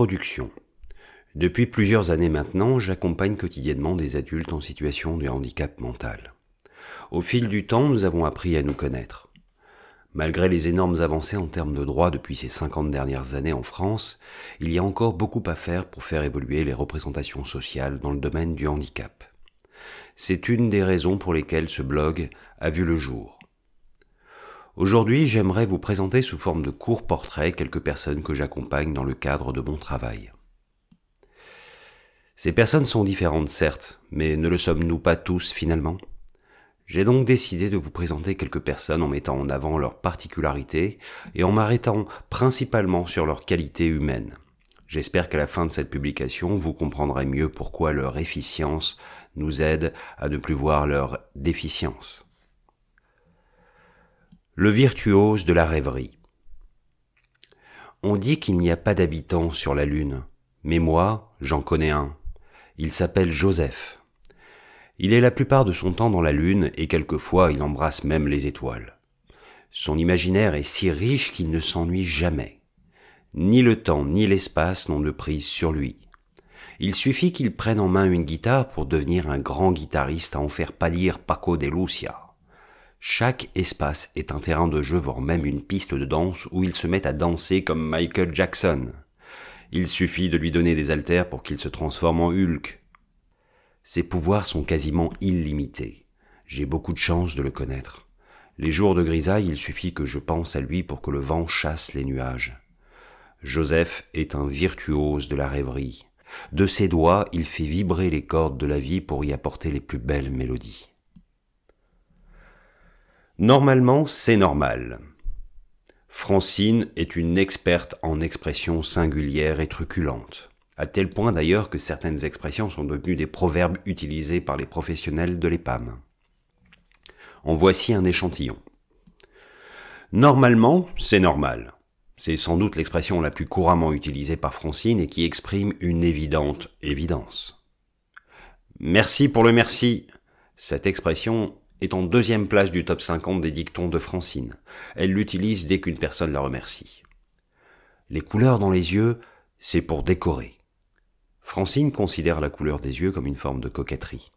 Introduction. Depuis plusieurs années maintenant, j'accompagne quotidiennement des adultes en situation de handicap mental. Au fil du temps, nous avons appris à nous connaître. Malgré les énormes avancées en termes de droits depuis ces 50 dernières années en France, il y a encore beaucoup à faire pour faire évoluer les représentations sociales dans le domaine du handicap. C'est une des raisons pour lesquelles ce blog a vu le jour Aujourd'hui, j'aimerais vous présenter sous forme de court portrait quelques personnes que j'accompagne dans le cadre de mon travail. Ces personnes sont différentes, certes, mais ne le sommes-nous pas tous finalement J'ai donc décidé de vous présenter quelques personnes en mettant en avant leurs particularités et en m'arrêtant principalement sur leurs qualités humaines. J'espère qu'à la fin de cette publication, vous comprendrez mieux pourquoi leur efficience nous aide à ne plus voir leur déficience le virtuose de la rêverie. On dit qu'il n'y a pas d'habitants sur la Lune, mais moi, j'en connais un. Il s'appelle Joseph. Il est la plupart de son temps dans la Lune et quelquefois il embrasse même les étoiles. Son imaginaire est si riche qu'il ne s'ennuie jamais. Ni le temps ni l'espace n'ont de prise sur lui. Il suffit qu'il prenne en main une guitare pour devenir un grand guitariste à en faire pâlir Paco de Lucia. Chaque espace est un terrain de jeu, voire même une piste de danse où il se met à danser comme Michael Jackson. Il suffit de lui donner des haltères pour qu'il se transforme en Hulk. Ses pouvoirs sont quasiment illimités. J'ai beaucoup de chance de le connaître. Les jours de grisaille, il suffit que je pense à lui pour que le vent chasse les nuages. Joseph est un virtuose de la rêverie. De ses doigts, il fait vibrer les cordes de la vie pour y apporter les plus belles mélodies. Normalement, c'est normal. Francine est une experte en expressions singulières et truculentes, à tel point d'ailleurs que certaines expressions sont devenues des proverbes utilisés par les professionnels de l'EPAM. En voici un échantillon. Normalement, c'est normal. C'est sans doute l'expression la plus couramment utilisée par Francine et qui exprime une évidente évidence. Merci pour le merci. Cette expression est en deuxième place du top 50 des dictons de Francine. Elle l'utilise dès qu'une personne la remercie. Les couleurs dans les yeux, c'est pour décorer. Francine considère la couleur des yeux comme une forme de coquetterie.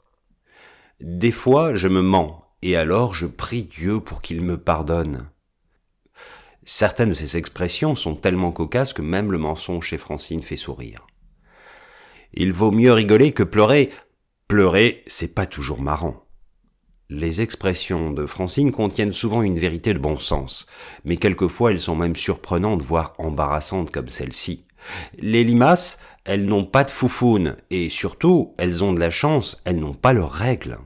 Des fois, je me mens, et alors je prie Dieu pour qu'il me pardonne. Certaines de ces expressions sont tellement cocasses que même le mensonge chez Francine fait sourire. Il vaut mieux rigoler que pleurer. Pleurer, c'est pas toujours marrant. Les expressions de Francine contiennent souvent une vérité de bon sens, mais quelquefois elles sont même surprenantes, voire embarrassantes comme celle-ci. Les limaces, elles n'ont pas de foufoune, et surtout, elles ont de la chance, elles n'ont pas leurs règles.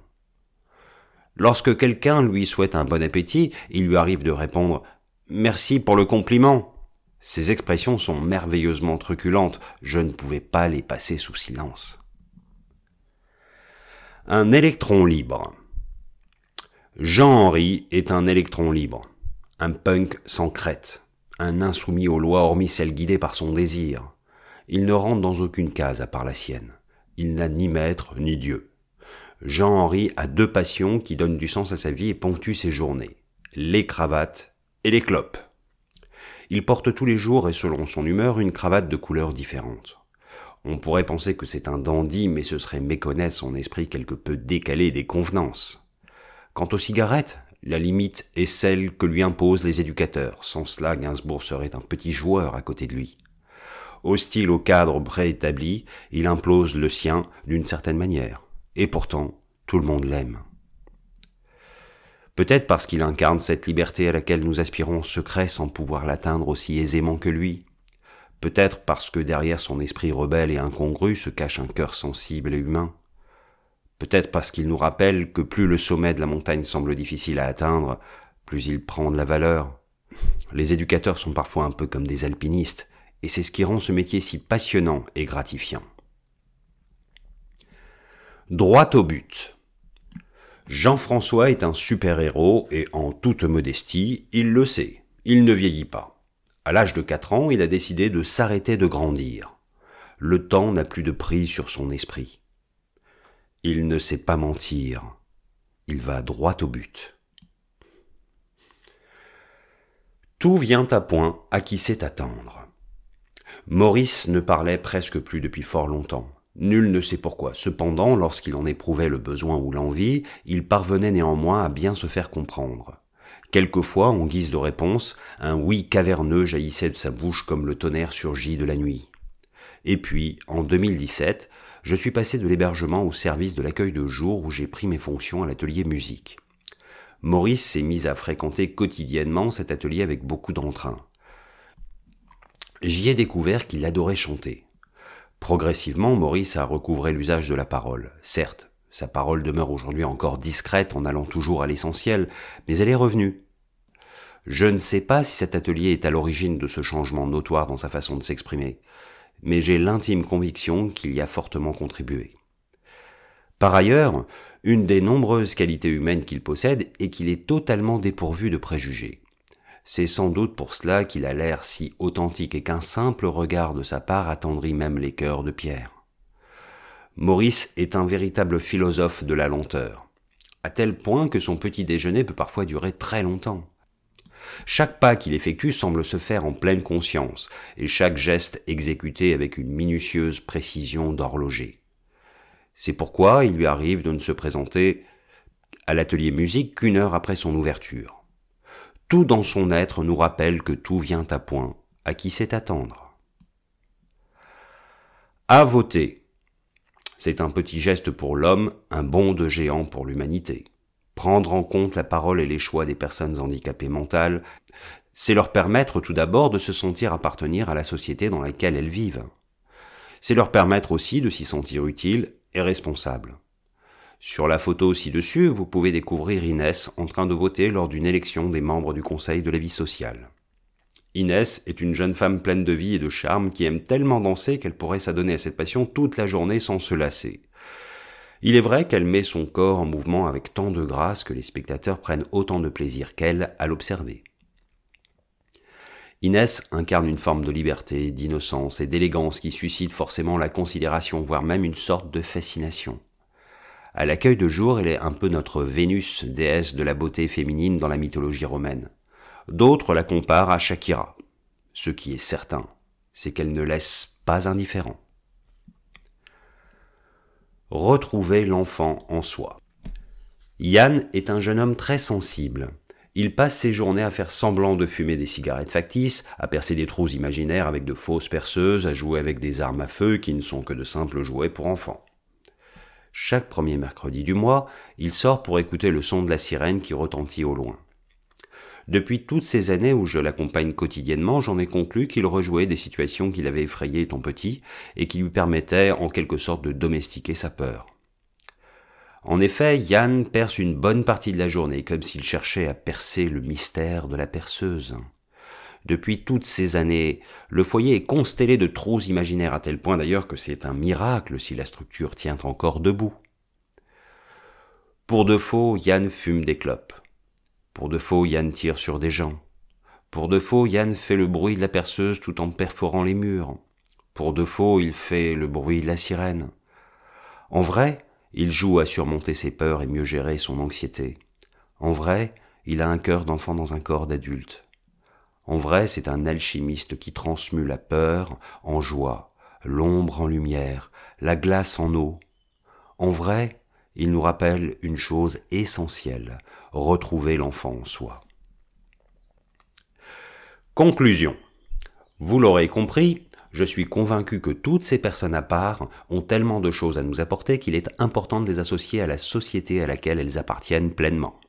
Lorsque quelqu'un lui souhaite un bon appétit, il lui arrive de répondre Merci pour le compliment. Ces expressions sont merveilleusement truculentes, je ne pouvais pas les passer sous silence. Un électron libre. Jean-Henri est un électron libre, un punk sans crête, un insoumis aux lois hormis celles guidées par son désir. Il ne rentre dans aucune case à part la sienne. Il n'a ni maître ni Dieu. Jean-Henri a deux passions qui donnent du sens à sa vie et ponctuent ses journées. Les cravates et les clopes. Il porte tous les jours et selon son humeur une cravate de couleurs différentes. On pourrait penser que c'est un dandy, mais ce serait méconnaître son esprit quelque peu décalé des convenances. Quant aux cigarettes, la limite est celle que lui imposent les éducateurs. Sans cela, Gainsbourg serait un petit joueur à côté de lui. Hostile au cadre préétabli, il implose le sien d'une certaine manière. Et pourtant, tout le monde l'aime. Peut-être parce qu'il incarne cette liberté à laquelle nous aspirons en secret sans pouvoir l'atteindre aussi aisément que lui. Peut-être parce que derrière son esprit rebelle et incongru se cache un cœur sensible et humain. Peut-être parce qu'il nous rappelle que plus le sommet de la montagne semble difficile à atteindre, plus il prend de la valeur. Les éducateurs sont parfois un peu comme des alpinistes, et c'est ce qui rend ce métier si passionnant et gratifiant. Droit au but. Jean-François est un super-héros et en toute modestie, il le sait, il ne vieillit pas. À l'âge de 4 ans, il a décidé de s'arrêter de grandir. Le temps n'a plus de prise sur son esprit. Il ne sait pas mentir. Il va droit au but. Tout vient à point à qui sait attendre. Maurice ne parlait presque plus depuis fort longtemps. Nul ne sait pourquoi. Cependant, lorsqu'il en éprouvait le besoin ou l'envie, il parvenait néanmoins à bien se faire comprendre. Quelquefois, en guise de réponse, un oui caverneux jaillissait de sa bouche comme le tonnerre surgit de la nuit. Et puis, en 2017, je suis passé de l'hébergement au service de l'accueil de jour où j'ai pris mes fonctions à l'atelier musique. Maurice s'est mis à fréquenter quotidiennement cet atelier avec beaucoup d'entrain. J'y ai découvert qu'il adorait chanter. Progressivement, Maurice a recouvré l'usage de la parole. Certes, sa parole demeure aujourd'hui encore discrète en allant toujours à l'essentiel, mais elle est revenue. Je ne sais pas si cet atelier est à l'origine de ce changement notoire dans sa façon de s'exprimer mais j'ai l'intime conviction qu'il y a fortement contribué. Par ailleurs, une des nombreuses qualités humaines qu'il possède est qu'il est totalement dépourvu de préjugés. C'est sans doute pour cela qu'il a l'air si authentique et qu'un simple regard de sa part attendrit même les cœurs de pierre. Maurice est un véritable philosophe de la lenteur, à tel point que son petit déjeuner peut parfois durer très longtemps. Chaque pas qu'il effectue semble se faire en pleine conscience, et chaque geste exécuté avec une minutieuse précision d'horloger. C'est pourquoi il lui arrive de ne se présenter à l'atelier musique qu'une heure après son ouverture. Tout dans son être nous rappelle que tout vient à point, à qui sait attendre. À voter. C'est un petit geste pour l'homme, un bond de géant pour l'humanité prendre en compte la parole et les choix des personnes handicapées mentales, c'est leur permettre tout d'abord de se sentir appartenir à la société dans laquelle elles vivent. C'est leur permettre aussi de s'y sentir utile et responsable. Sur la photo ci-dessus, vous pouvez découvrir Inès en train de voter lors d'une élection des membres du Conseil de la vie sociale. Inès est une jeune femme pleine de vie et de charme qui aime tellement danser qu'elle pourrait s'adonner à cette passion toute la journée sans se lasser. Il est vrai qu'elle met son corps en mouvement avec tant de grâce que les spectateurs prennent autant de plaisir qu'elle à l'observer. Inès incarne une forme de liberté, d'innocence et d'élégance qui suscite forcément la considération, voire même une sorte de fascination. À l'accueil de jour, elle est un peu notre Vénus, déesse de la beauté féminine dans la mythologie romaine. D'autres la comparent à Shakira. Ce qui est certain, c'est qu'elle ne laisse pas indifférent. Retrouver l'enfant en soi. Yann est un jeune homme très sensible. Il passe ses journées à faire semblant de fumer des cigarettes factices, à percer des trous imaginaires avec de fausses perceuses, à jouer avec des armes à feu qui ne sont que de simples jouets pour enfants. Chaque premier mercredi du mois, il sort pour écouter le son de la sirène qui retentit au loin. Depuis toutes ces années où je l'accompagne quotidiennement, j'en ai conclu qu'il rejouait des situations qui l'avaient effrayé ton petit et qui lui permettaient en quelque sorte de domestiquer sa peur. En effet, Yann perce une bonne partie de la journée comme s'il cherchait à percer le mystère de la perceuse. Depuis toutes ces années, le foyer est constellé de trous imaginaires à tel point d'ailleurs que c'est un miracle si la structure tient encore debout. Pour de faux, Yann fume des clopes. Pour de faux, Yann tire sur des gens. Pour de faux, Yann fait le bruit de la perceuse tout en perforant les murs. Pour de faux, il fait le bruit de la sirène. En vrai, il joue à surmonter ses peurs et mieux gérer son anxiété. En vrai, il a un cœur d'enfant dans un corps d'adulte. En vrai, c'est un alchimiste qui transmue la peur en joie, l'ombre en lumière, la glace en eau. En vrai, il nous rappelle une chose essentielle, retrouver l'enfant en soi. Conclusion. Vous l'aurez compris, je suis convaincu que toutes ces personnes à part ont tellement de choses à nous apporter qu'il est important de les associer à la société à laquelle elles appartiennent pleinement.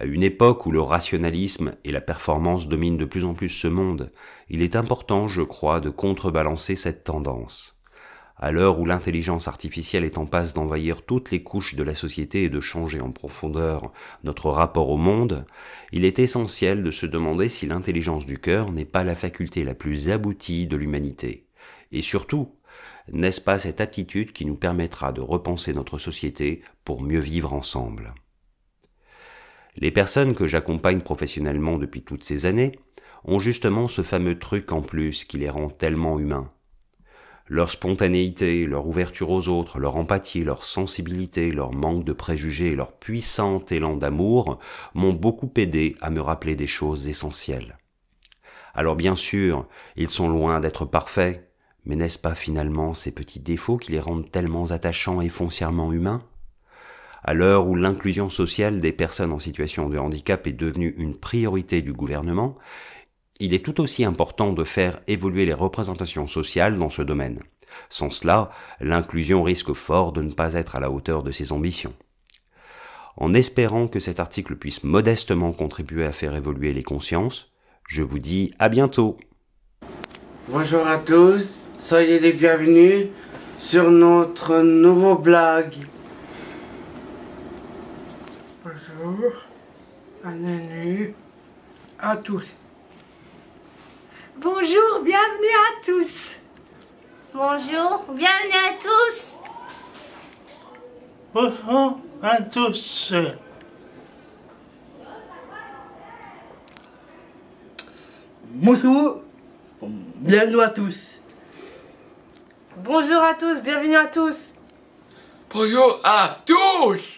À une époque où le rationalisme et la performance dominent de plus en plus ce monde, il est important, je crois, de contrebalancer cette tendance à l'heure où l'intelligence artificielle est en passe d'envahir toutes les couches de la société et de changer en profondeur notre rapport au monde, il est essentiel de se demander si l'intelligence du cœur n'est pas la faculté la plus aboutie de l'humanité. Et surtout, n'est-ce pas cette aptitude qui nous permettra de repenser notre société pour mieux vivre ensemble Les personnes que j'accompagne professionnellement depuis toutes ces années ont justement ce fameux truc en plus qui les rend tellement humains leur spontanéité, leur ouverture aux autres, leur empathie, leur sensibilité, leur manque de préjugés, et leur puissant élan d'amour m'ont beaucoup aidé à me rappeler des choses essentielles. Alors bien sûr, ils sont loin d'être parfaits, mais n'est-ce pas finalement ces petits défauts qui les rendent tellement attachants et foncièrement humains À l'heure où l'inclusion sociale des personnes en situation de handicap est devenue une priorité du gouvernement, il est tout aussi important de faire évoluer les représentations sociales dans ce domaine. Sans cela, l'inclusion risque fort de ne pas être à la hauteur de ses ambitions. En espérant que cet article puisse modestement contribuer à faire évoluer les consciences, je vous dis à bientôt. Bonjour à tous, soyez les bienvenus sur notre nouveau blog. Bonjour, nu à tous. Bonjour, bienvenue à tous. Bonjour, bienvenue à tous. Bonjour à tous. Bonjour, bienvenue à tous. Bonjour à tous, bienvenue à tous. Bonjour à tous.